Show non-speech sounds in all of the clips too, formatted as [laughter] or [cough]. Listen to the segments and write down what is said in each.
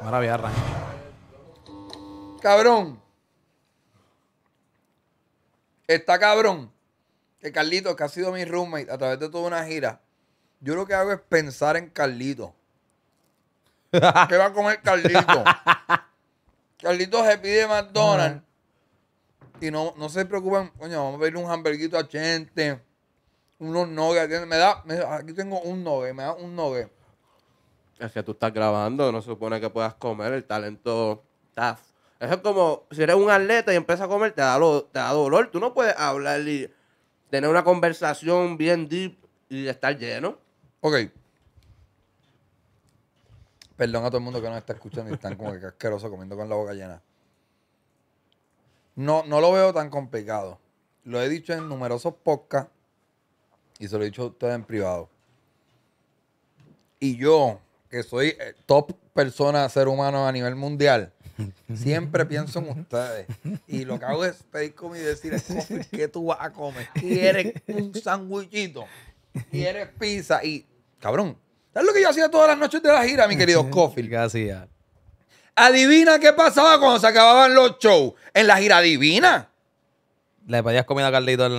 Maravillarra. Cabrón. Está cabrón. Que Carlito, que ha sido mi roommate a través de toda una gira, yo lo que hago es pensar en Carlito. [laughs] ¿Qué va a comer Carlito? Carlito se pide McDonald's. Y no, no se preocupen, coño, vamos a pedirle un hamburguito a gente. Unos nuggets. Me da, aquí tengo un nugget, me da un nugget es que tú estás grabando, no se supone que puedas comer, el talento está... Eso es como si eres un atleta y empiezas a comer, te da, dolor. Tú no puedes hablar y tener una conversación bien deep y estar lleno. Ok. Perdón a todo el mundo que no está escuchando y están como que casqueroso comiendo con la boca llena. No, no lo veo tan complicado. Lo he dicho en numerosos podcasts y se lo he dicho a ustedes en privado. Y yo que soy eh, top persona, ser humano a nivel mundial, siempre pienso en ustedes. Y lo que hago es pedir comida y decir, ¿qué tú vas a comer? ¿Quieres un [laughs] sandwichito? ¿Quieres pizza? Y, cabrón, ¿sabes lo que yo hacía todas las noches de la gira, mi querido [laughs] Coffee? ¿Qué hacía? Adivina qué pasaba cuando se acababan los shows. En la gira adivina. Le pedías comida a Carlito en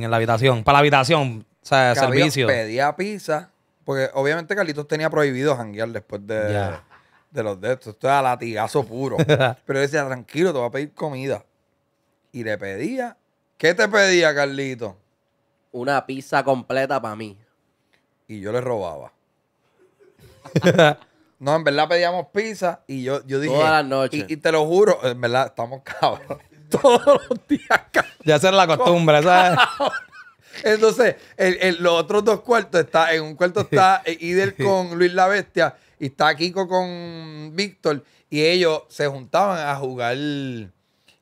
la, habitación. Para la habitación. O sea, servicio. Pedía pizza porque obviamente Carlitos tenía prohibido janguear después de, los de estos. Esto era latigazo puro. [laughs] Pero decía, tranquilo, te voy a pedir comida. Y le pedía. ¿Qué te pedía, Carlito Una pizza completa para mí. Y yo le robaba. No, en verdad pedíamos pizza y yo, yo dije. Y, te lo juro, en verdad, estamos cabros. [laughs] Todos los días cabros. Ya esa la costumbre, ¿sabes? Entonces, el, los otros dos cuartos está, en un cuarto está [laughs] Ider con Luis la Bestia y está Kiko con Víctor y ellos se juntaban a jugar eh,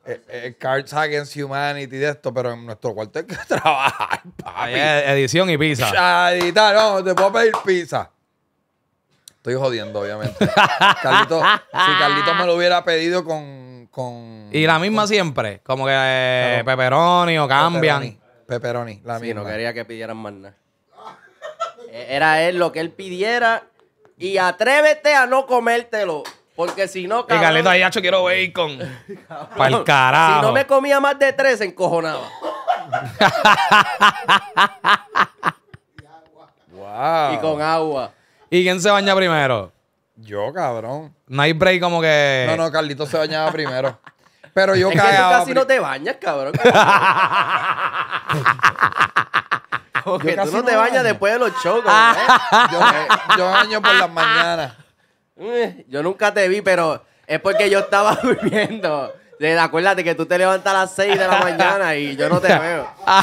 eh, Cards Against Humanity de esto, pero en nuestro cuarto hay que [laughs] trabajar, papi. Edición y pizza. Chadita, no, te puedo pedir pizza. Estoy jodiendo, obviamente. [laughs] Carlito, si Carlitos me lo hubiera pedido con. y la misma siempre. Como que eh, pepperoni o cambian. Peperoni, la misma. no quería que pidieran más nada. E, era él lo que él pidiera. Y atrévete a no comértelo. Porque si no, Y Carlito ahí, yo quiero bacon. [laughs] Para el carajo. Si no me comía más de tres, encojonaba. wow. Y con agua. ¿Y quién se baña primero? Yo, cabrón. No break como que. No, no, Carlito se bañaba primero. Pero yo es Que tú casi no te bañas, cabrón. Porque tú no te bañas después de los shows, ¿eh? Yo, baño por las mañanas. Eh, yo nunca te vi, pero es porque yo estaba [laughs] durmiendo. Acuérdate que tú te levantas a las 6 de la mañana y yo no te [laughs] veo. Ah,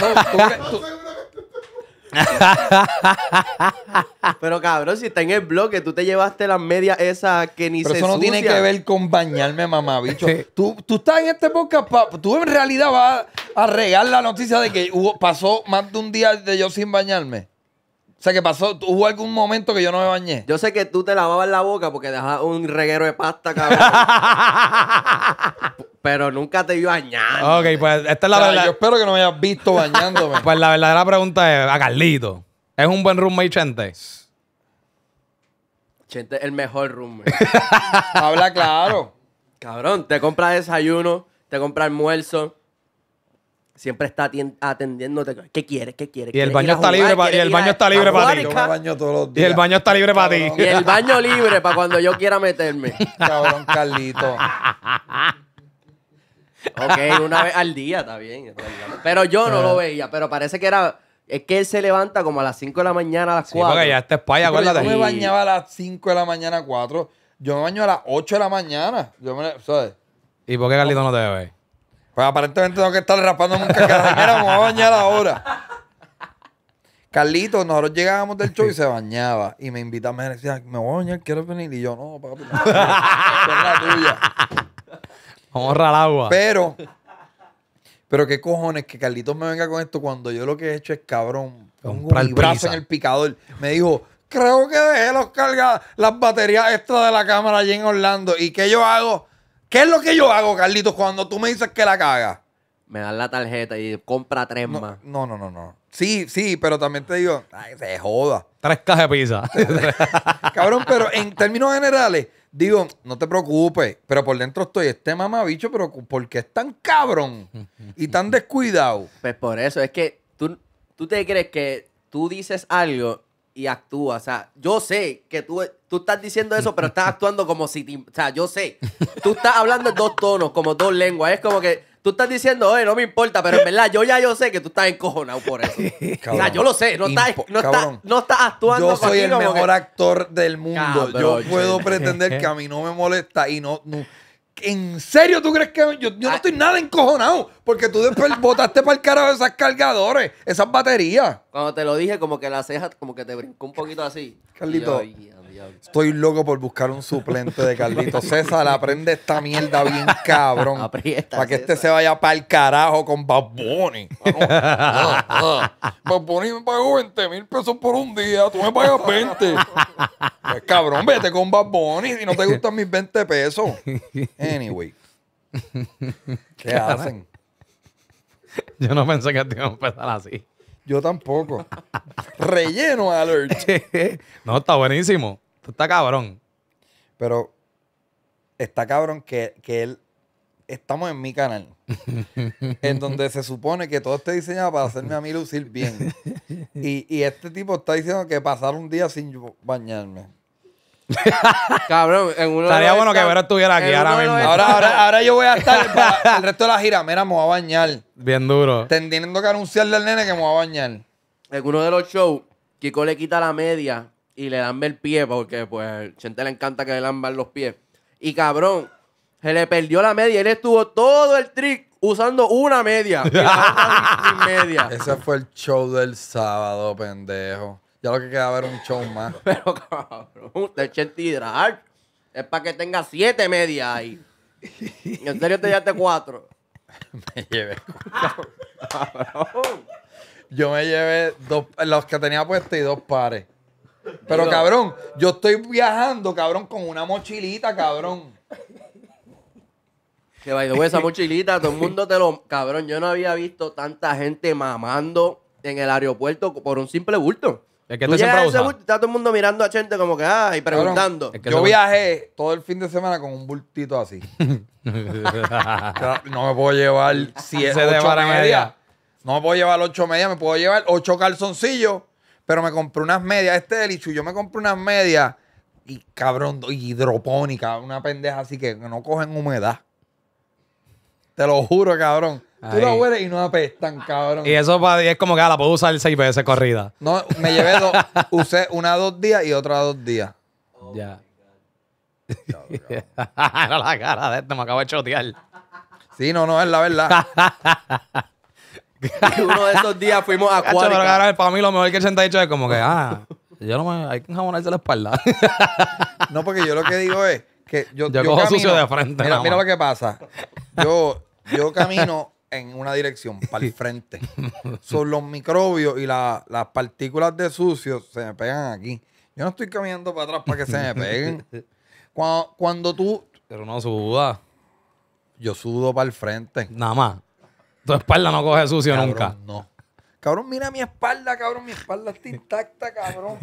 [laughs] Pero cabrón, si está en el bloque tú te llevaste las medias esas que ni Pero eso no tiene que ver con bañarme, mamá, bicho. tú, tú estás en este podcast, tú en realidad vas a regar la noticia de que hubo, pasó más de un día de yo sin bañarme. O sea, que pasó, hubo algún momento que yo no me bañé. Yo sé que tú te lavabas la boca porque dejabas un reguero de pasta, cabrón. [laughs] pero nunca te vi bañando. Ok, pues esta es la verdad. Yo espero que no me hayas visto bañándome. [laughs] pues la verdadera pregunta es, a ah, Carlito, ¿es un buen roommate Chente? Chente es el mejor roommate. [laughs] Habla claro. Cabrón, te compra desayuno, te compra almuerzo, siempre está atendiéndote. ¿Qué quieres? ¿Qué quieres? Y el baño está libre para ti. Y el baño está libre para ti. Y el baño libre para cuando yo quiera meterme. Cabrón, Carlito. ok, una vez al día, está bien. Pero yo no lo veía, pero parece que era. Es que él se levanta como a las 5 de la mañana, a las 4. ya este Yo me bañaba a las 5 de la mañana, a 4. Yo me baño a las 8 de la mañana. ¿Y por qué Carlito no te ve? Pues aparentemente tengo que estar raspando un cacarón. me voy a bañar ahora. Carlito, nosotros llegábamos del show y se bañaba. Y me invitaba, me decía, me voy a bañar, quiero venir? Y yo, no, papi, no, es la tuya. Vamos a agua. Pero, pero qué cojones que Carlitos me venga con esto cuando yo lo que he hecho es cabrón. Pongo brazo en el picador. Me dijo, creo que dejé los cargas, las baterías extra de la cámara allí en Orlando. ¿Y qué yo hago? ¿Qué es lo que yo hago, Carlitos, cuando tú me dices que la caga? Me dan la tarjeta y compra tres más. No, no, no, no. Sí, sí, pero también te digo, ay, se joda. [laughs] Tres cajas de pizza. Cabrón, pero en términos generales, digo, no te preocupes, pero por dentro estoy este mamabicho, pero ¿por qué es tan cabrón y tan descuidado? Pues por eso, es que tú, tú te crees que tú dices algo y actúa. O sea, yo sé que tú, tú estás diciendo eso, pero estás actuando como si... o sea, yo sé. Tú estás hablando en dos tonos, como dos lenguas. Es como que tú estás diciendo, oye, no me importa, pero en verdad yo ya yo sé que tú estás encojonado por eso. O sea, yo lo sé. No estás, actuando no estás, actuando Yo soy el mejor actor del mundo. yo puedo pretender que a [laughs] mí no me molesta y no- ¿En serio tú crees que yo, no ah. estoy nada encojonado? Porque tú después [laughs] botaste para el carajo esas cargadores, esas baterías. Cuando te lo dije, como que la ceja, como que te brincó un poquito así. Carlito, Estoy loco por buscar un suplente de Carlito. César, aprende esta mierda bien cabrón. Aprieta, para que este se vaya para el carajo con Bad Bunny. Bad Bunny me pagó 20 mil pesos por un día. Tú me pagas 20. Pues, cabrón, vete con Bad Bunny si no te gustan mis 20 pesos. Anyway. ¿Qué hacen? Yo no pensé que te iba a empezar así. Yo tampoco. Relleno alert. [laughs] no, está buenísimo está cabrón. Pero está cabrón que, él. Estamos en mi canal. [laughs] en donde se supone que todo esté diseñado para hacerme a mí lucir bien. [laughs] Y, este tipo está diciendo que pasar un día sin bañarme. [laughs] Cabrón, en uno Estaría bueno que ahora estuviera aquí ahora mismo. Ahora, yo voy a estar el resto de la gira. Mira, me voy a bañar. Bien duro. Teniendo que anunciarle al nene que me voy a bañar. En uno de los shows, Kiko le quita la media y le dan el pie porque pues a le encanta que le lamban los pies. Y cabrón, se le perdió la media. Él estuvo todo el trick usando una media. [laughs] Ese fue el show del sábado, pendejo. Ya lo que quedaba era un show más. [laughs] Pero cabrón, usted Chente Es para que tenga siete medias ahí. En serio te llevaste cuatro. Me llevé cuatro. Yo me llevé dos, los que tenía puestos y dos pares. Pero cabrón, yo estoy viajando, cabrón, con una mochilita, cabrón. Que vaya, esa mochilita, todo el mundo te lo. Cabrón, yo no había visto tanta gente mamando en el aeropuerto por un simple bulto. Es que Tú este está todo el mundo mirando a gente como que, ah, y preguntando. yo viajé todo el fin de semana con un bultito así. [laughs] no me puedo llevar [laughs] siete, de ocho media. media. No me puedo llevar ocho media, me puedo llevar ocho calzoncillos pero me compré unas medias. Este de yo me compré unas medias y cabrón, hidropónica, una pendeja así que no cogen humedad. Te lo juro, cabrón. Tú la hueles y no apestan, cabrón. Y eso es como que la puedo usar seis veces corrida. No, me llevé dos. [laughs] usé una dos días y otra dos días. ya. no, oh [laughs] la cara de este me acabo de chotear. Sí, no, no, es la verdad. [laughs] [laughs] uno de esos días fuimos a cuatro. para mí lo mejor que se ha dicho es como que, ah, yo no me, hay que jabonarse la espalda. No, porque yo lo que digo es que yo, Yo cojo sucio de frente, Mira, mira lo que pasa. Yo, yo camino en una dirección, para el frente. Son los microbios y las partículas de sucio se me pegan aquí. Yo no estoy caminando para atrás para que se me peguen. Cuando, cuando tú... pero no sudas. Yo sudo para el frente. nada más. Tu espalda no coge sucio nunca. No. Cabrón, mira mi espalda, cabrón. Mi espalda está intacta, cabrón.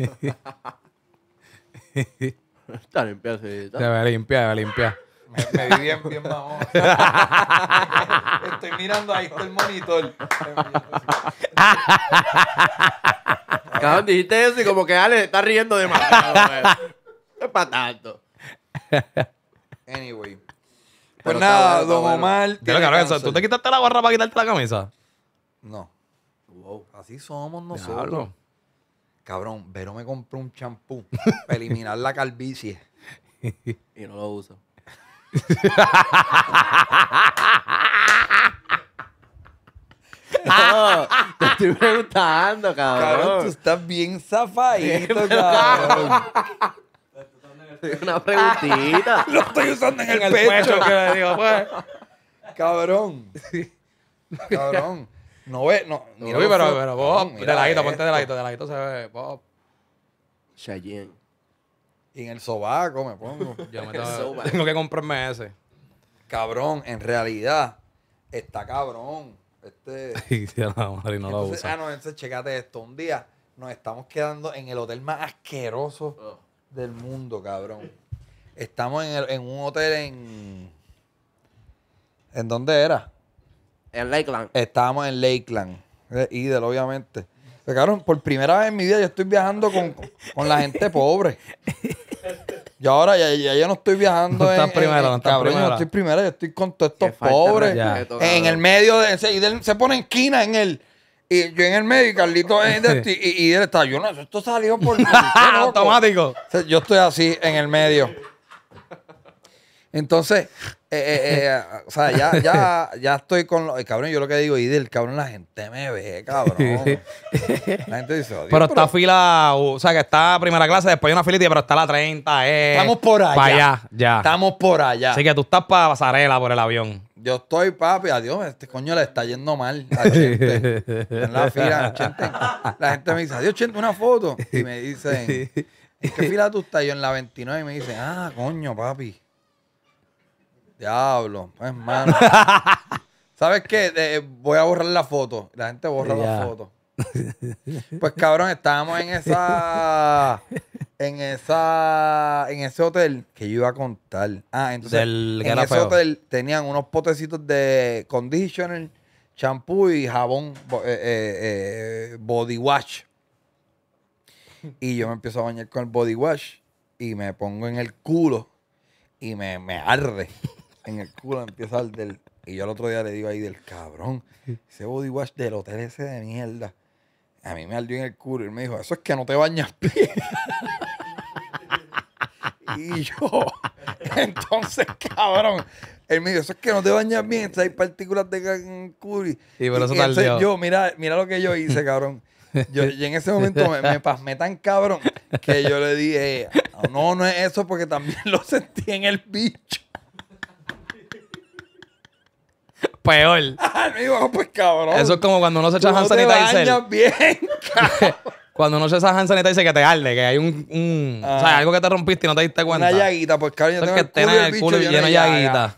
está limpiada, sí. Está. Debe limpiar, debe Me, me vi bien, bien mamón. Estoy mirando, ahí está el monitor. cabrón, dijiste eso y como que Ale está riendo de más. [laughs] es para tanto. Anyway. Pues nada, don Omar. tiene ¿Tú te quitaste la barra para quitarte la camisa? No. Wow, así somos nosotros. Cabrón, Vero me compró un champú [laughs] para eliminar la calvicie. Y no lo uso. [laughs] No, te estoy preguntando, cabrón. Cabrón, tú estás bien zafadito, [laughs] cabrón. [laughs] Una preguntita. [laughs] Lo estoy usando en, el, pecho. que le digo, pues. [laughs] Cabrón. Cabrón. No ve, no. Mira pero, pero Bob, de ponte de ladito, de ladito se ve, Bob. Y en el sobaco me pongo. Yo me tengo, tengo que comprarme ese. Cabrón, en realidad, está cabrón. Este. y no, lo Ah, no, checate esto. Un día nos estamos quedando en el hotel más asqueroso. Oh del mundo, cabrón. Estamos en, en un hotel en. ¿En dónde era? En Lakeland. Estábamos en Lakeland. Eh, Idel, obviamente. cabrón, por primera vez en mi vida yo estoy viajando con, la gente pobre. Y ahora ya, yo no estoy viajando en, primero, estoy primero, yo estoy con todos estos pobres. en el medio de, se, se pone en esquina en el y yo en el medio, y Carlito en [laughs] y, y, está, yo esto salió por... [laughs] Automático. Yo estoy así en el medio. Entonces, eh, eh, eh, o sea, ya, ya, [laughs] ya estoy con los. Cabrón, yo lo que digo, y del cabrón, la gente me ve, cabrón. La gente dice, pero, está fila, o sea, que está primera clase, después hay una fila pero está la 30, Estamos por allá. Para allá, ya. Estamos por allá. Así que tú estás para pasarela por el avión. Yo estoy, papi, adiós, este coño le está yendo mal a gente. [laughs] en la fila, Chente. La gente me dice, adiós, Chente, una foto. Y me dicen, ¿en qué fila tú estás? Yo en la 29 y me dicen, ah, coño, papi. Diablo, pues, hermano. ¿Sabes qué? voy a borrar la foto. La gente borra la foto. Pues, cabrón, estábamos en esa en esa en ese hotel que yo iba a contar. Ah, entonces en ese hotel tenían unos potecitos de conditioner, champú y jabón eh, eh, eh, body wash. Y yo me empiezo a bañar con el body wash y me pongo en el culo y me, me arde. En el culo empieza a arder. Y yo el otro día le digo ahí del cabrón, ese body wash del hotel ese de mierda. A mí me ardió en el culo y me dijo, eso es que no te bañas [laughs] Y yo, [laughs] entonces, cabrón, él me dijo, eso es que no te bañas bien, entonces hay partículas de curry. Y pero eso yo, mira, mira lo que yo hice, cabrón. Yo, y en ese momento me, pasé pasmé tan cabrón que yo le dije, no, no es eso porque también lo sentí en el bicho. Peor. Ah, [laughs] no, pues cabrón. Eso es como cuando uno se echa Tú y Te bañas bien, [laughs] cabrón. Cuando no se esa hand dice que te arde, que hay un, o sea, ah. algo que te rompiste y no te diste cuenta. Una llaguita, pues cabrón, yo tengo que el, culo el lleno de llaguita.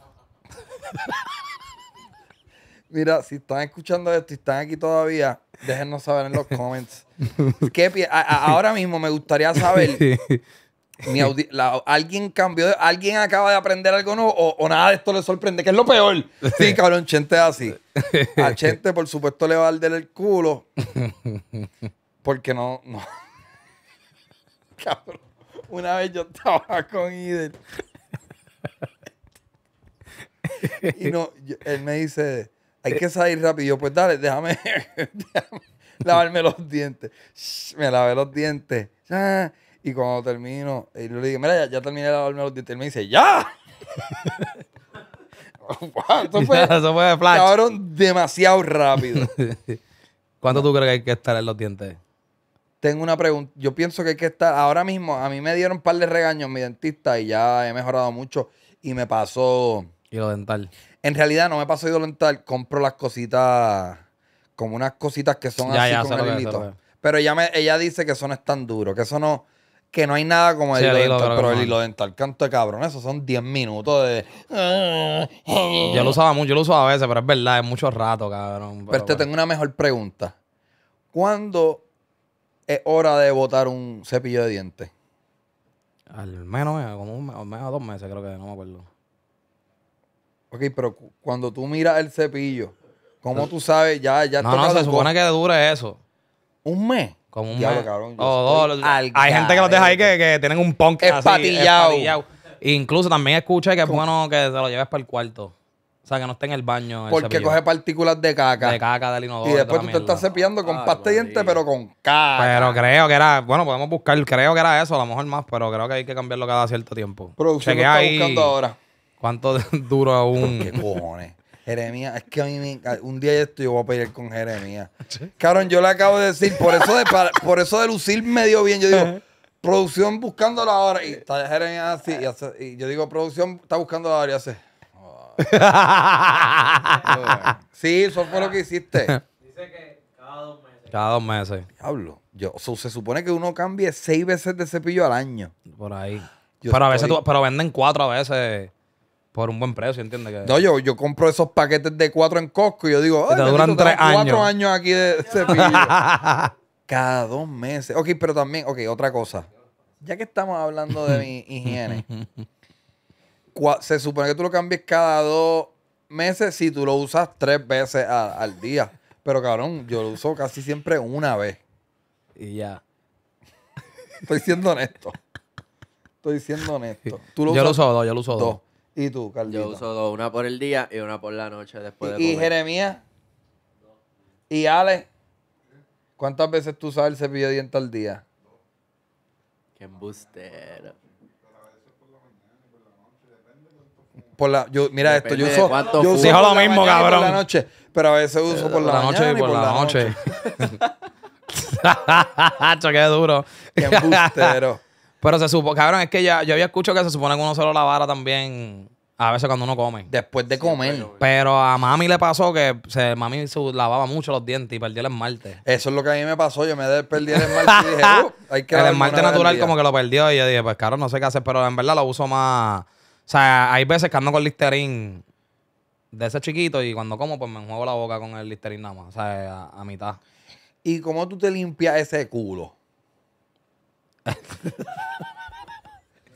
[laughs] Mira, si están escuchando esto y están aquí todavía, déjenos saber en los [laughs] comments. ¿Qué ahora mismo me gustaría saber mi alguien cambió, alguien acaba de aprender algo nuevo o, nada de esto le sorprende, que es lo peor. Sí, [laughs] cabrón, Chente es así. A Chente, por supuesto, le va a arder el culo. Porque no, no. [laughs] Cabrón. Una vez yo estaba con Ider. y no, él me dice, hay que salir rápido. yo, pues dale, déjame, [laughs] lavarme los dientes. me lavé los dientes. y cuando termino, eh, y lo le digo, mira, ya, ya, terminé de lavarme los dientes. Él me dice, ¡ya! fue, [laughs] eso fue Cabrón, demasiado rápido. ¿Cuánto tú crees que hay que estar en los dientes? Tengo una pregunta. Yo pienso que hay que estar. Ahora mismo, a mí me dieron un par de regaños mi dentista y ya he mejorado mucho. Y me pasó. Hilo dental. En realidad no me pasó hilo dental. Compro las cositas. Como unas cositas que son así ya, con el Pero ella, me, ella dice que eso no es tan duro. Que eso no. Que no hay nada como el hilo dental. Pero el hilo dental, canto de cabrón. Eso son 10 minutos de. Yo lo usaba mucho, yo lo usaba a veces, pero es verdad, es mucho rato, cabrón. Pero, Pero te tengo una mejor pregunta. ¿Cuándo es hora de botar un cepillo de dientes? Al menos, como un mes, o dos meses, creo que no me acuerdo. Ok, pero cuando tú miras el cepillo, ¿cómo tú sabes? Ya, ya No, no, se supone que dure eso. Un mes. Como un mes. O Hay gente que los deja ahí que, tienen un punk así, Es Incluso también escucha que es bueno que se lo lleves para el cuarto. O sea, que no esté en el baño. Porque coge partículas de caca. De caca, del inodoro. Y después tú te estás cepillando con ah, pasta de pero con caca. Pero creo que era, bueno, podemos buscar, creo que era eso, a lo mejor más, pero creo que hay que cambiarlo cada cierto tiempo. Producción que buscando ahora. ¿Cuánto [laughs] duro aún? ¿Qué cojones? Jeremías, es que a mí un día esto yo voy a pelear con Jeremías. [laughs] ¿Sí? yo le acabo de decir, por eso de, por eso de lucir medio bien, yo digo, producción buscando la hora. Y está Jeremías así, y, yo digo, producción está buscando la hora y hace... [laughs] sí, eso fue lo que hiciste. Dice que cada dos meses. Cada dos meses. Yo, se supone que uno cambie seis veces de cepillo al año. Por ahí. pero a veces pero venden cuatro a veces por un buen precio, ¿entiendes? No, yo, yo compro esos paquetes de cuatro en Costco y yo digo, te duran tres años. Cuatro años aquí de cepillo. [laughs] Cada dos meses. Ok, pero también, ok, otra cosa. Ya que estamos hablando de mi higiene. [laughs] se supone que tú lo cambies cada dos meses si tú lo usas tres veces al día. Pero cabrón, yo lo uso casi siempre una vez. Y ya. Estoy siendo honesto. Estoy siendo honesto. [laughs] ¿Tú lo yo lo uso dos, yo lo uso dos. dos. ¿Y tú, Carlito? Yo uso dos, una por el día y una por la noche después ¿Y, de ¿Y Jeremías? ¿Y Ale? ¿Cuántas veces tú usas el cepillo de al día? Qué embustero. Yo, mira esto, yo uso. Yo uso lo mismo, cabrón. Por la noche, pero a veces uso por, la, la, noche y por, la, noche. Hacho, [laughs] qué duro. [laughs] Qué embustero. pero se supone... cabrón, es que ya, yo había escuchado que se supone que uno solo lo lavara también. A veces cuando uno come. Después de comer. pero a mami le pasó que se, mami se lavaba mucho los dientes y perdió el esmalte. Eso es lo que a mí me pasó. Yo me perdí el esmalte y dije, [laughs] uh, hay que El esmalte natural como que lo perdió y yo dije, pues caro, no sé qué hacer, pero en verdad lo uso más o sea, hay veces que ando con Listerine de ese chiquito y cuando como, pues me enjuago la boca con el Listerine nada más. O sea, a, mitad. ¿Y cómo tú te limpias ese culo?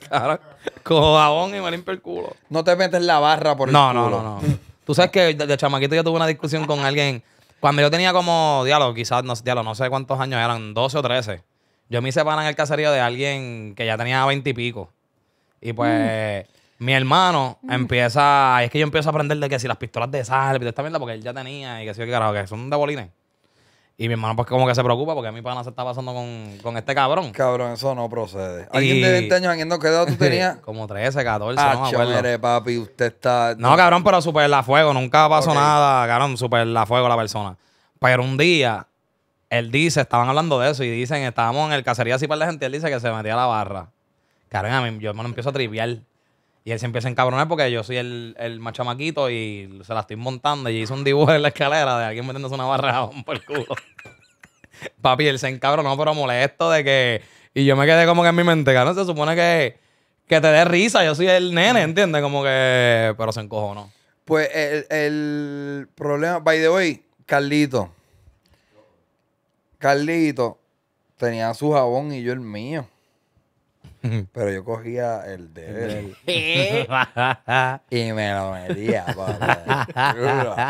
claro, con jabón y me limpio el culo. No te metes la barra por el no, culo. No, no, no. tú sabes que de, chamaquito yo tuve una discusión con alguien. Cuando yo tenía como, diálogo, quizás, no, diálogo, no sé cuántos años eran, 12 o 13. Yo me hice para en el caserío de alguien que ya tenía 20 y pico. Y pues... Mm. Mi hermano empieza. Es que yo empiezo a aprender de que si las pistolas de sal, de esta mierda, porque él ya tenía y que yo qué carajo, que son de bolines. Y mi hermano, pues, como que se preocupa porque a mi pana se está pasando con, con este cabrón. Cabrón, eso no procede. ¿Alguien de 20 años, alguien no quedó, tú [laughs] tenías? Como 13, 14, no me Ah, papi, usted está. No, cabrón, pero super la fuego, nunca pasó nada, cabrón, super la fuego la persona. Pero un día, él dice, estaban hablando de eso y dicen, estábamos en el cacería así para la gente, él dice que se metía a la barra. Cabrón, a mí, yo hermano, empiezo a triviar. Y él se empieza a encabronar porque yo soy el, el y se la estoy montando. Y hizo un dibujo en la escalera de alguien metiéndose una barra por el culo. [laughs] Papi, él se encabronó, pero molesto de que. Y yo me quedé como que en mi mente, ¿no? Se supone que, te dé risa. Yo soy el nene, ¿entiendes? Como que. Pero se no Pues el, el problema. By the way, Carlito. Carlito tenía su jabón y yo el mío. Pero yo cogía el de [laughs] y me lo metía.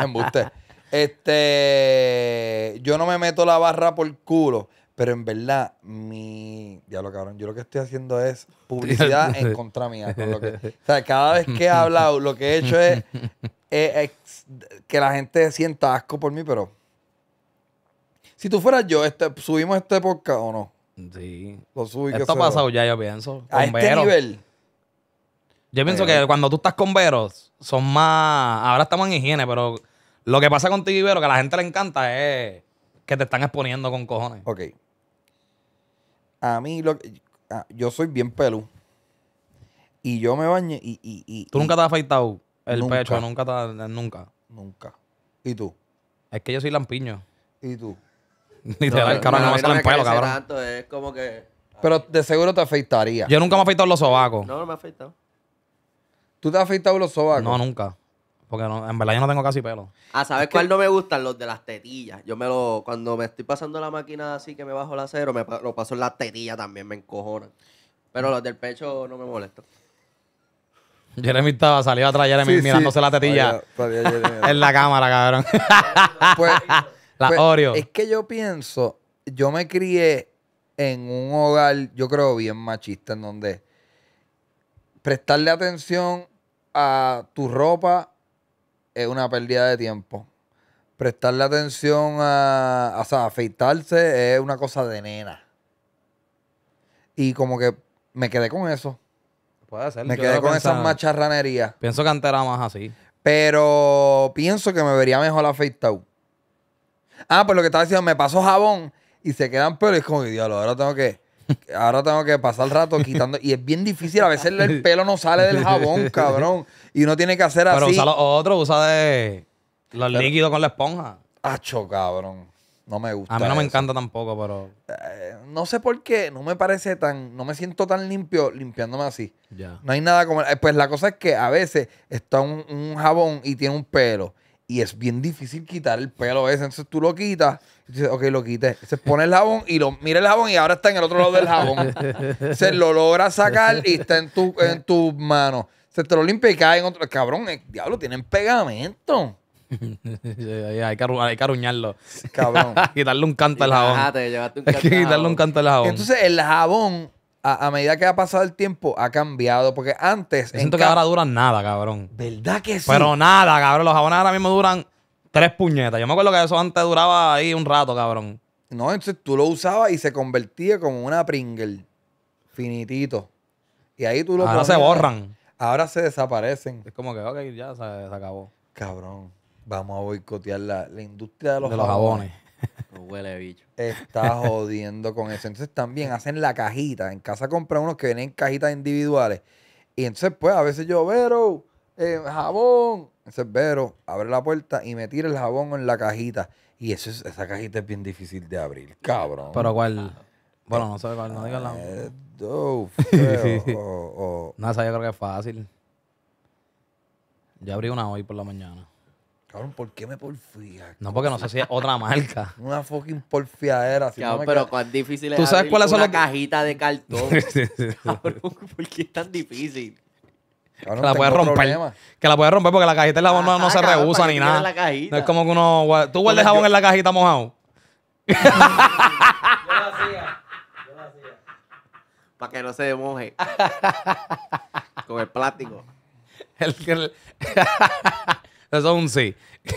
[laughs] Embuste. Este, yo no me meto la barra por culo, pero en verdad, mi. Ya cabrón, yo lo que estoy haciendo es publicidad en [laughs] contra mía. o sea, cada vez que he hablado, lo que he hecho es, que la gente sienta asco por mí, pero. Si tú fueras yo, este, ¿subimos este podcast o no? Sí. Esto pasado ya, yo pienso. Con este veros Yo pienso que cuando tú estás con Veros, son más. Ahora estamos en higiene, pero lo que pasa contigo y que a la gente le encanta, es que te están exponiendo con cojones. Ok. A mí, lo ah, yo soy bien pelú. Y yo me bañé y. y, y ¿Tú nunca te has afeitado el pecho? Nunca. nunca. Nunca. ¿Y tú? Es que yo soy lampiño. ¿Y tú? [laughs] cabrón, no me salen pelo, cabrón. Pero de seguro te afeitaría. Yo nunca me he afeitado los sobacos. No, no me he afeitado. ¿Tú te has afeitado los sobacos? No, nunca. Porque en verdad yo no tengo casi pelo. Ah, ¿sabes cuál no me gustan? Los de las tetillas. Yo me lo. Cuando me estoy pasando la máquina así que me bajo el acero, me lo paso en las tetillas también, me encojonan. Pero los del pecho no me molestan. Jeremy estaba, salió atrás Jeremy mirándose las la [laughs] en la cámara, cabrón. pues. La pues, Es que yo pienso, yo me crié en un hogar, yo creo, bien machista, en donde prestarle atención a tu ropa es una pérdida de tiempo. Prestarle atención a, o sea, afeitarse es una cosa de nena. Y como que me quedé con eso. Me quedé con esas macharranerías. Pienso que antes era más así. Pero pienso que me vería mejor afeitado. Ah, pues lo que estaba diciendo, me pasó jabón y se quedan Y es como, diablo, ahora tengo que ahora tengo que pasar el rato quitando y es bien difícil, a veces el pelo no sale del jabón, [laughs] cabrón, y uno tiene que hacer así. Pero usa los otros, usa de los líquidos con la esponja. Hacho, cabrón. No me gusta. A mí no me encanta tampoco, pero. Eh, no sé por qué, no me parece tan. No me siento tan limpio limpiándome así. Ya. No hay nada como. Eh, pues la cosa es que a veces está un, un jabón y tiene un pelo y es bien difícil quitar el pelo ese. Entonces tú lo quitas, y dices, ok, lo quité. Se pone el jabón y lo mira el jabón y ahora está en el otro lado del jabón. Se lo logra sacar y está en tus en manos. Se te lo limpia y cae en otro. Cabrón, eh, diablo, tienen pegamento. [laughs] hay, que, hay Cabrón. [laughs] quitarle un canto al jabón. Llevate, un [laughs] hay que quitarle un canto al jabón. Entonces el jabón a, medida que ha pasado el tiempo, ha cambiado. Porque antes. Yo siento que ahora duran nada, cabrón. ¿Verdad que sí? Pero nada, cabrón. Los jabones ahora mismo duran tres puñetas. Yo me acuerdo que eso antes duraba ahí un rato, cabrón. No, entonces tú lo usabas y se convertía como una Pringle. Finitito. Y ahí tú lo Ahora se borran. Ahora se desaparecen. Es como que, ya se, acabó. Cabrón, vamos a boicotear la, la industria de los, de Los jabones huele bicho. Está jodiendo con eso. Entonces también hacen la cajita. En casa compran unos que vienen en cajitas individuales. Y entonces, pues, a veces yo, Vero, eh, jabón. Entonces, Vero abre la puerta y me tira el jabón en la cajita. Y eso esa cajita es bien difícil de abrir, cabrón. Pero cuál. Bueno, no sé cuál, no digas la. ¿Nada [laughs] No, yo creo que es fácil. Ya abrí una hoy por la mañana. ¿por qué me porfía? No, porque no sé si es otra [laughs] marca. Una fucking porfiadera. pero cuán difícil es ¿Tú sabes cajita de cartón. [laughs] ¿por qué es tan difícil? Que la puedes romper. Que la puedes romper porque la cajita de jabón no, no se rehúsa ni nada. No es como que uno. Tú guardas jabón yo- en la cajita mojado. [laughs] Para que no se moje. Con el plástico. El, que son sí. [laughs]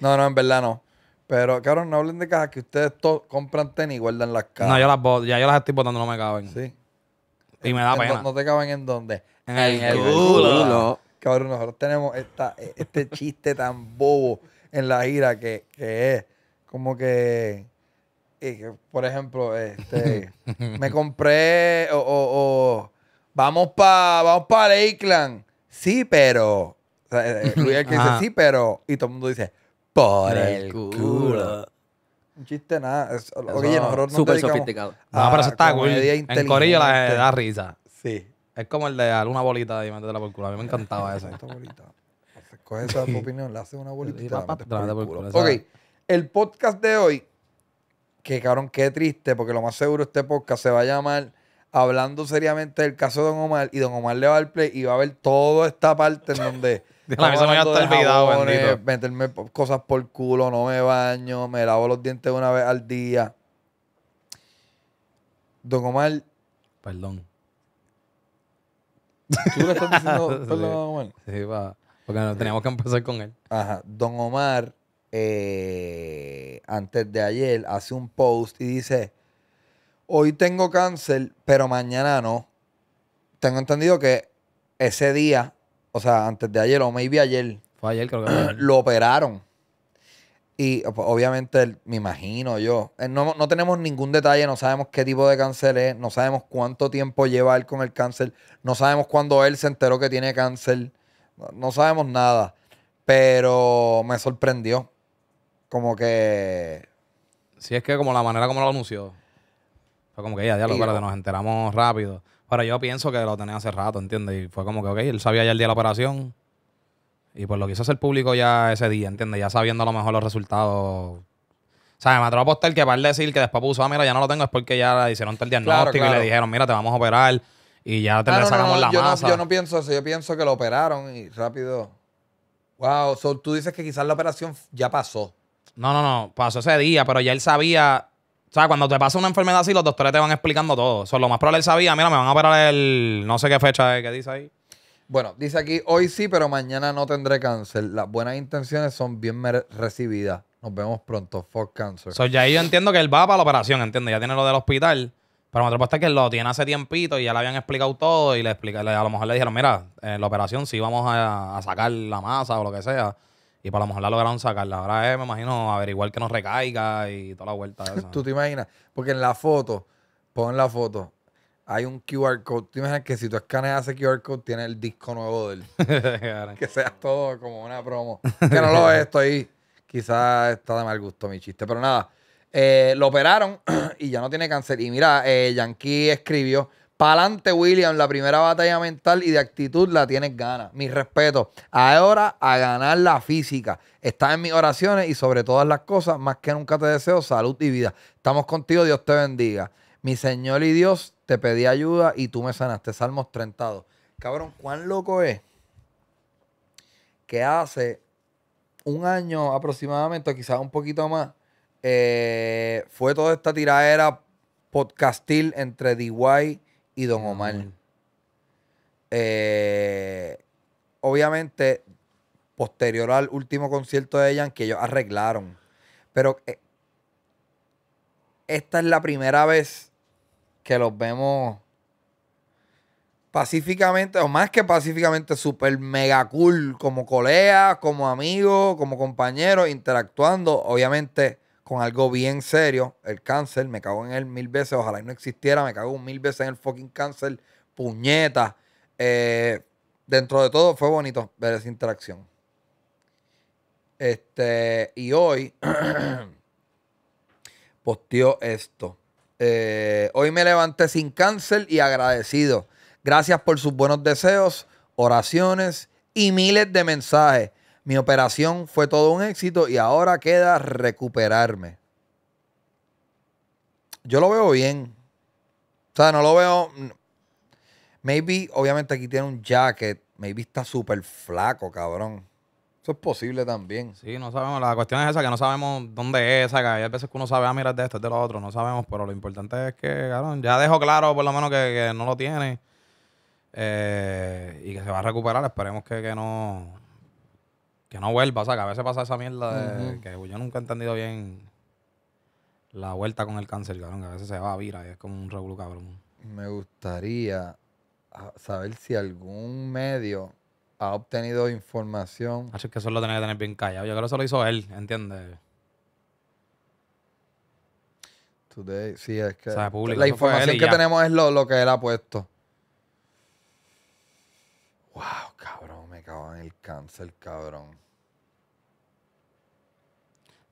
no, no, en verdad no. Pero, cabrón, no hablen de cajas que ustedes todos compran tenis y guardan las cajas. No, yo las ya yo las estoy botando, no me caben. Sí. Y me da pena. No, te caben en dónde? En el, culo. Cabrón, nosotros tenemos esta, e-, este [laughs] chiste tan bobo en la gira que, que es como que, eh, por ejemplo, este, [laughs] me compré o, vamos para vamos pa Lakeland. Sí, pero o sea, eh, eh, Luis el que [laughs] dice sí, pero. Y todo el mundo dice, por el culo. Un chiste nada. Es, oye, nosotros no Súper sofisticado. Ah, pero eso está cool. En Corillo la, da risa. Sí. Es como el de una bolita y de por culo. A mí me encantaba eso. Esta bolita. Coge esa opinión, le hace una bolita y la Ok. El podcast de hoy, que cabrón, qué triste, porque lo más seguro este podcast se va a llamar hablando seriamente del caso de Don Omar y Don Omar le va al play y va a ver toda esta parte en donde a mí se me había Meterme cosas por culo, no me baño, me lavo los dientes una vez al día. Don Omar. Perdón. ¿Tú le estás diciendo [laughs] perdón Don Omar? Sí, va. Porque no, teníamos que empezar con él. Ajá. Don Omar, eh, antes de ayer, hace un post y dice: Hoy tengo cáncer, pero mañana no. Tengo entendido que ese día o sea, antes de ayer o maybe ayer. Fue ayer, creo que [clears throat] Lo operaron. Y pues, obviamente, me imagino yo, eh, no, tenemos ningún detalle, no sabemos qué tipo de cáncer es, no sabemos cuánto tiempo lleva él con el cáncer, no sabemos cuándo él se enteró que tiene cáncer, no, no sabemos nada. Pero me sorprendió. Como que... Sí, es que como la manera como lo anunció. Fue como que ya, ya lo que nos enteramos rápido. Pero yo pienso que lo tenía hace rato, ¿entiendes? Y fue como que, ok, él sabía ya el día de la operación. Y pues lo quiso hacer público ya ese día, ¿entiendes? Ya sabiendo a lo mejor los resultados. O sea, me atrevo a apostar que para él decir que después puso, ah, mira, ya no lo tengo, es porque ya le hicieron el diagnóstico y le dijeron, mira, te vamos a operar y ya te ah, le sacamos la yo No, yo no pienso eso, yo pienso que lo operaron y rápido. Wow, tú dices que quizás la operación ya pasó. No, no, no, pasó ese día, pero ya él sabía o sea, cuando te pasa una enfermedad así, los doctores te van explicando todo. Eso es lo más probable sabía, mira, me van a operar el no sé qué fecha es eh, que dice ahí. Bueno, dice aquí, hoy sí, pero mañana no tendré cáncer. Las buenas intenciones son bien recibidas. Nos vemos pronto. Fuck cancer. So, ya ahí yo entiendo que él va para la operación, entiendo. Ya tiene lo del hospital. Pero me cosa que él lo tiene hace tiempito y ya le habían explicado todo y le explica, a lo mejor le dijeron, mira, en la operación sí vamos a sacar la masa o lo que sea. Y para lo mejor la lograron sacarla. Ahora es, me imagino, averiguar que nos recaiga y toda la vuelta. [laughs] Tú te imaginas, porque en la foto, pon la foto, hay un QR code. Tú imaginas que si tú escaneas ese QR code, tiene el disco nuevo de él. [laughs] [laughs] que sea todo como una promo. Que no lo es, ahí. Quizás está de mal gusto mi chiste, pero nada. Eh, lo operaron [clears throat] y ya no tiene cáncer. Y mira, eh, Yankee escribió. Pa'lante, William, la primera batalla mental y de actitud la tienes gana. Mi respeto. Ahora a ganar la física. Está en mis oraciones y sobre todas las cosas, más que nunca te deseo salud y vida. Estamos contigo, Dios te bendiga. Mi Señor y Dios, te pedí ayuda y tú me sanaste. Salmos 32. Cabrón, ¿cuán loco es? Que hace un año aproximadamente, quizás un poquito más, eh, fue toda esta tiradera podcastil entre DY y Don Omar. Eh, obviamente, posterior al último concierto de ella, que ellos arreglaron. Pero eh, esta es la primera vez que los vemos pacíficamente, o más que pacíficamente, super mega cool, como colegas, como amigo, como compañero, interactuando. Obviamente, con algo bien serio, el cáncer, me cago en él mil veces, ojalá no existiera, me cago mil veces en el fucking cáncer, puñeta. Eh, dentro de todo fue bonito ver esa interacción. Este, y hoy [clears throat] posteó esto. Eh, hoy me levanté sin cáncer y agradecido. Gracias por sus buenos deseos, oraciones y miles de mensajes. Mi operación fue todo un éxito y ahora queda recuperarme. Yo lo veo bien. O sea, no lo veo. Maybe, obviamente, aquí tiene un jacket. Maybe está súper flaco, cabrón. Eso es posible también. Sí, no sabemos. La cuestión es esa, que no sabemos dónde es, hay veces que uno sabe, a ah, mirar de esto, de lo otro. No sabemos, pero lo importante es que, cabrón, ya dejo claro por lo menos que, no lo tiene. Eh, y que se va a recuperar. Esperemos que no que no vuelva. O sea, que a veces pasa esa mierda de que yo nunca he entendido bien la vuelta con el cáncer, cabrón. Que a veces se va a virar y es como un revolú, cabrón. Me gustaría ah, saber si algún medio ha obtenido información. Así que eso lo tenía que tener bien callado. Yo creo que eso lo hizo él, ¿entiendes? Today, sí, es que. la información que tenemos es lo, lo que él ha puesto. Wow, cabrón en el cáncer, cabrón.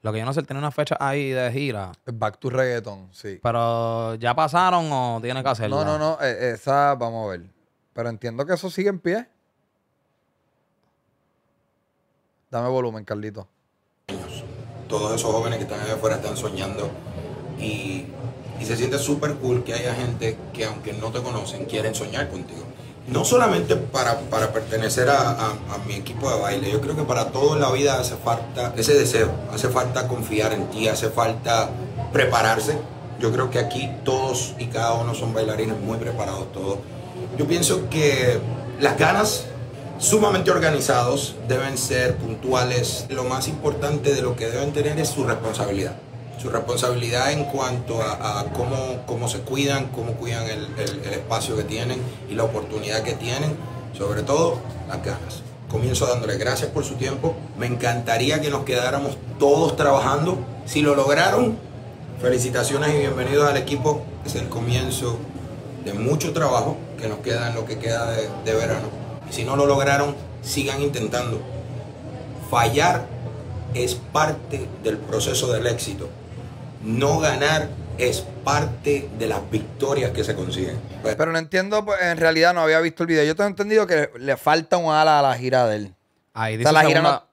Lo que yo no sé, tiene una fecha ahí de gira. Back to Reggaeton, sí. Pero ya pasaron o tiene que hacerlo. No, no, no. E, esa, vamos a ver. Pero entiendo que eso sigue en pie. Dame volumen, Carlito. Todos esos jóvenes que están ahí afuera están soñando y se siente súper cool que haya gente que aunque no te conocen quieren soñar contigo no solamente para, pertenecer a, a, mi equipo de baile, yo creo que para todo en la vida hace falta ese deseo, hace falta confiar en ti, hace falta prepararse. Yo creo que aquí todos y cada uno son bailarines muy preparados, todos. Yo pienso que las ganas, sumamente organizados, deben ser puntuales. Lo más importante de lo que deben tener es su responsabilidad su responsabilidad en cuanto a, cómo, cómo, se cuidan, cómo cuidan el, espacio que tienen y la oportunidad que tienen, sobre todo las cajas. Comienzo dándoles gracias por su tiempo. Me encantaría que nos quedáramos todos trabajando. Si lo lograron, felicitaciones y bienvenidos al equipo. Es el comienzo de mucho trabajo que nos queda en lo que queda de, de verano. si no lo lograron, sigan intentando. Fallar es parte del proceso del éxito no ganar es parte de las victorias que se consiguen. Pues, Pero, no entiendo, pues, en realidad no había visto el video. Yo tengo entendido que le falta un ala a la gira de él. Ahí dice, segunda,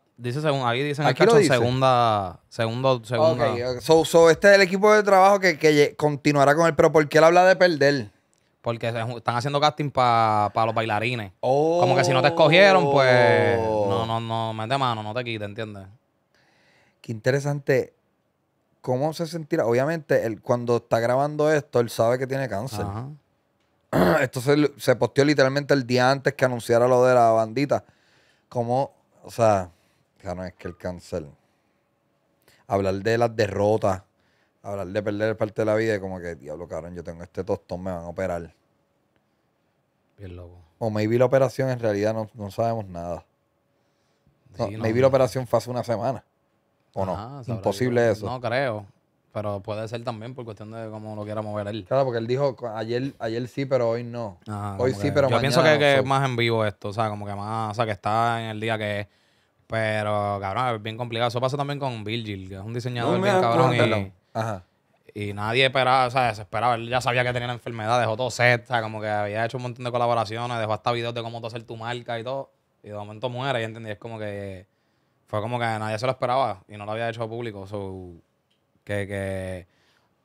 ahí dicen el cacho, dice. segunda, segundo, segunda. Okay. So, este es el equipo de trabajo que, continuará con él. Pero ¿por qué él habla de perder? Porque están haciendo casting para los bailarines. Como que si no te escogieron, pues. Oh. No, no, no, mete mano, no te quites, ¿entiendes? Qué interesante ¿cómo se sentirá? Obviamente, él, cuando está grabando esto, él sabe que tiene cáncer. [clears throat] Esto se, se, posteó literalmente el día antes que anunciara lo de la bandita. Como, O sea, no es que el cáncer. Hablar de las derrotas, hablar de perder parte de la vida, como que, diablo, cabrón, yo tengo este tostón, me van a operar. Bien loco. O maybe la operación en realidad no, sabemos nada. Me vi la operación fue hace una semana. ¿O no? Imposible eso. No creo. Pero puede ser también por cuestión de cómo lo quiera mover él. Claro, porque él dijo ayer, ayer sí, pero hoy no. hoy sí, pero yo no. Yo pienso que, es más en vivo esto, o sea, como que más, o sea, que está en el día que es. Pero, cabrón, es bien complicado. Eso pasa también con Virgil, que es un diseñador bien cabrón. Y, Ajá. y nadie esperaba, o sea, desesperaba. Él ya sabía que tenía la enfermedad, dejó todo set, o sea, como que había hecho un montón de colaboraciones, dejó hasta videos de cómo tú hacer tu marca y todo. Y de momento muere, y entendí, es como que fue como que nadie se lo esperaba y no lo había hecho público. O que, que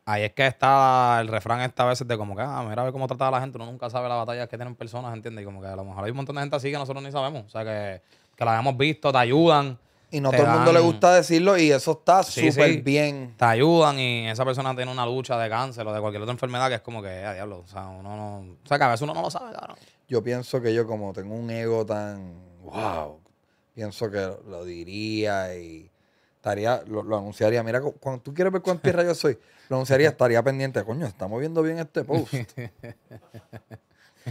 ahí es que está el refrán esta veces de como que, ah, mira, a ver cómo trata la gente. Uno nunca sabe las batallas que tienen personas, ¿entiendes? Y como que a lo mejor hay un montón de gente así que nosotros ni sabemos. O sea, que, que la hemos visto, te ayudan. Y no todo el mundo le gusta decirlo y eso está súper bien. Te ayudan y esa persona tiene una lucha de cáncer o de cualquier otra enfermedad que es como que, a eh, diablo, o sea, uno no... O sea, que a veces uno no lo sabe, Yo pienso que yo como tengo un ego tan... ¡Wow! pienso que lo diría y estaría, lo, anunciaría. Mira, cuando tú quieres ver cuán [laughs] tierra yo soy, lo anunciaría, estaría pendiente. Coño, estamos viendo bien este post.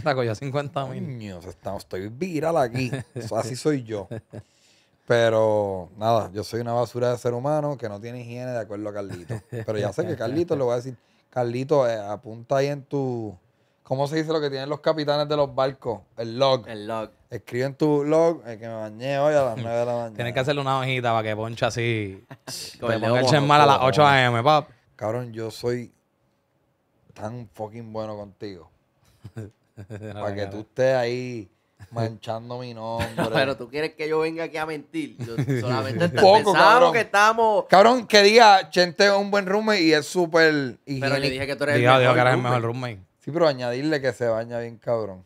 La [laughs] ya 50 mil. estoy viral aquí. así [laughs] soy yo. Pero nada, yo soy una basura de ser humano que no tiene higiene de acuerdo a Carlito. Pero ya sé que Carlito le voy a decir. Carlito, eh, apunta ahí en tu. ¿Cómo se dice lo que tienen los capitanes de los barcos? El log. El log. Escribe en tu blog el eh, que me bañé hoy a las nueve de la mañana. [laughs] Tienes que hacerle una hojita para que ponche así. Con [laughs] el mal a las 8 a.m., pap. Cabrón, yo soy tan fucking bueno contigo. [laughs] para que tú estés ahí manchando mi nombre. Pero tú quieres que yo venga aquí a mentir. Yo solamente pensábamos cabrón. que estamos. Cabrón, que diga, Chente un buen roommate y es súper. Pero le dije que tú eres el mejor. Dijo el mejor roommate. Sí, pero añadirle que se baña bien, cabrón.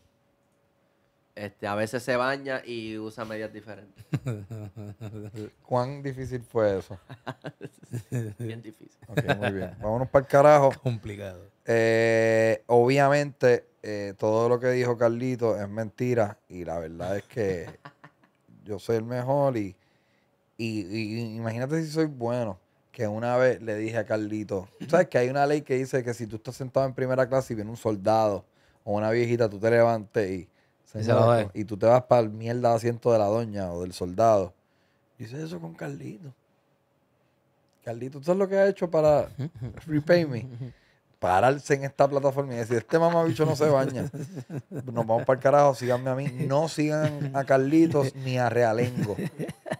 Este, a veces se baña y usa medias diferentes. [laughs] ¿Cuán difícil fue eso? [laughs] bien difícil. Ok, muy bien. Vámonos para el carajo. Complicado. Eh, obviamente, eh, todo lo que dijo Carlito es mentira. Y la verdad es que yo soy el mejor. Y, y, y imagínate si soy bueno que una vez le dije a Carlito, ¿sabes que hay una ley que dice que si tú estás sentado en primera clase y viene un soldado o una viejita, tú te levantes y y, tú te vas para el mierda asiento de la doña o del soldado. dice eso con Carlito. Carlito, ¿tú sabes lo que ha hecho para [laughs] repay me? Pararse en esta plataforma y decir, este mamabicho no se baña. Nos vamos para el carajo, síganme a mí. No sigan a Carlitos ni a Realengo.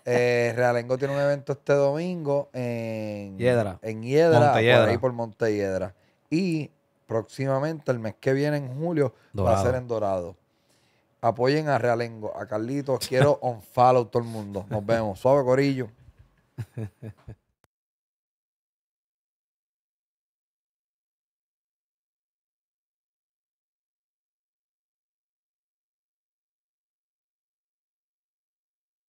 Eh, Realengo tiene un evento este domingo en Hiedra. En Hiedra, por ahí por Monte Hiedra. Y próximamente, el mes que viene, en julio, va a ser en Dorado. Apoyen a Realengo, a Carlitos. Quiero [laughs] on a todo el mundo. Nos vemos. Suave, Corillo. [laughs]